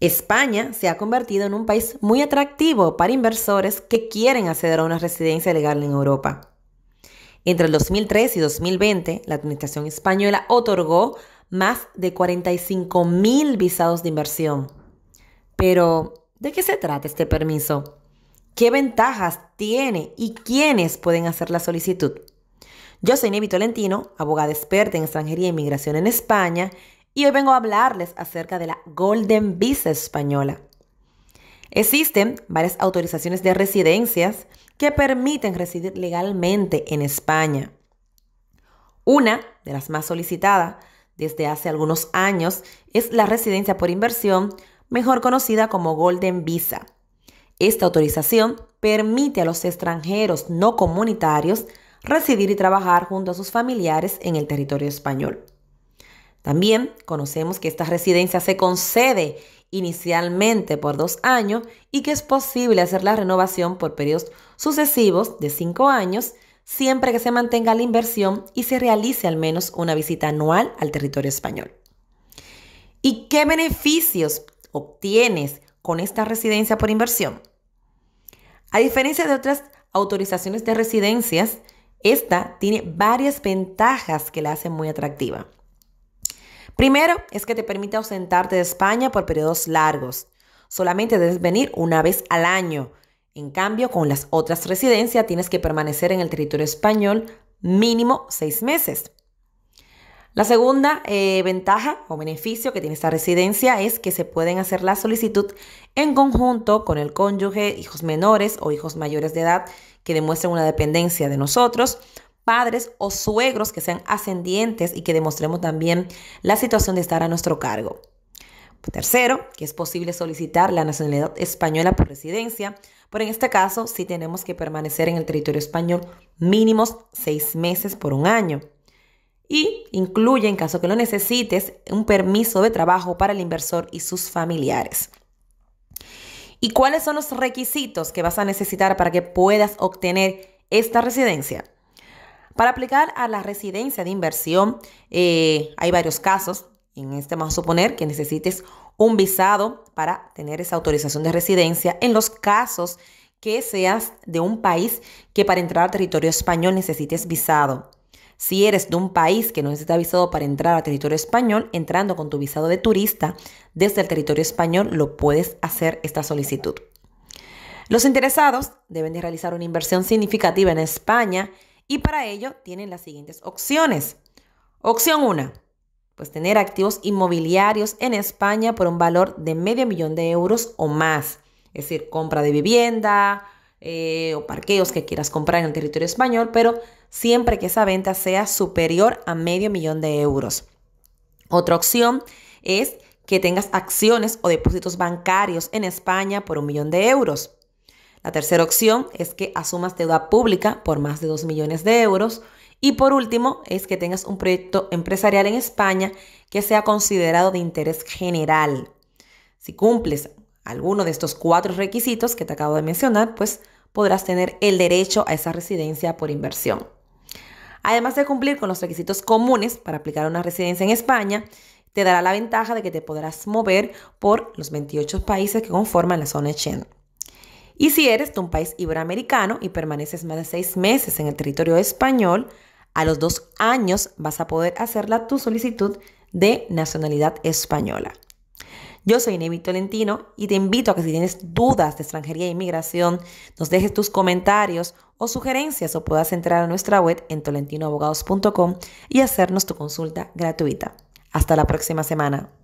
España se ha convertido en un país muy atractivo para inversores que quieren acceder a una residencia legal en Europa. Entre el 2003 y 2020, la Administración española otorgó más de 45 mil visados de inversión. Pero, ¿de qué se trata este permiso? ¿Qué ventajas tiene y quiénes pueden hacer la solicitud? Yo soy Nevi Tolentino, abogada experta en extranjería e inmigración en España, y hoy vengo a hablarles acerca de la Golden Visa española. Existen varias autorizaciones de residencias que permiten residir legalmente en España. Una de las más solicitadas desde hace algunos años es la residencia por inversión, mejor conocida como Golden Visa. Esta autorización permite a los extranjeros no comunitarios residir y trabajar junto a sus familiares en el territorio español. También conocemos que esta residencia se concede inicialmente por dos años y que es posible hacer la renovación por periodos sucesivos de cinco años, siempre que se mantenga la inversión y se realice al menos una visita anual al territorio español. ¿Y qué beneficios obtienes con esta residencia por inversión? A diferencia de otras autorizaciones de residencias, esta tiene varias ventajas que la hacen muy atractiva. Primero es que te permite ausentarte de España por periodos largos. Solamente debes venir una vez al año. En cambio, con las otras residencias tienes que permanecer en el territorio español mínimo seis meses. La segunda eh, ventaja o beneficio que tiene esta residencia es que se pueden hacer la solicitud en conjunto con el cónyuge, hijos menores o hijos mayores de edad que demuestren una dependencia de nosotros, padres o suegros que sean ascendientes y que demostremos también la situación de estar a nuestro cargo. Tercero, que es posible solicitar la nacionalidad española por residencia, pero en este caso sí tenemos que permanecer en el territorio español mínimos seis meses por un año. Y incluye, en caso que lo necesites, un permiso de trabajo para el inversor y sus familiares. ¿Y cuáles son los requisitos que vas a necesitar para que puedas obtener esta residencia? Para aplicar a la residencia de inversión, eh, hay varios casos. En este vamos a suponer que necesites un visado para tener esa autorización de residencia. En los casos que seas de un país que para entrar al territorio español necesites visado. Si eres de un país que no necesita visado para entrar al territorio español, entrando con tu visado de turista desde el territorio español, lo puedes hacer esta solicitud. Los interesados deben de realizar una inversión significativa en España y para ello tienen las siguientes opciones. Opción 1, pues tener activos inmobiliarios en España por un valor de medio millón de euros o más. Es decir, compra de vivienda eh, o parqueos que quieras comprar en el territorio español, pero siempre que esa venta sea superior a medio millón de euros. Otra opción es que tengas acciones o depósitos bancarios en España por un millón de euros. La tercera opción es que asumas deuda pública por más de 2 millones de euros. Y por último, es que tengas un proyecto empresarial en España que sea considerado de interés general. Si cumples alguno de estos cuatro requisitos que te acabo de mencionar, pues podrás tener el derecho a esa residencia por inversión. Además de cumplir con los requisitos comunes para aplicar una residencia en España, te dará la ventaja de que te podrás mover por los 28 países que conforman la zona Schengen. Y si eres de un país iberoamericano y permaneces más de seis meses en el territorio español, a los dos años vas a poder hacerla tu solicitud de nacionalidad española. Yo soy Nevi Tolentino y te invito a que si tienes dudas de extranjería e inmigración, nos dejes tus comentarios o sugerencias o puedas entrar a nuestra web en tolentinoabogados.com y hacernos tu consulta gratuita. Hasta la próxima semana.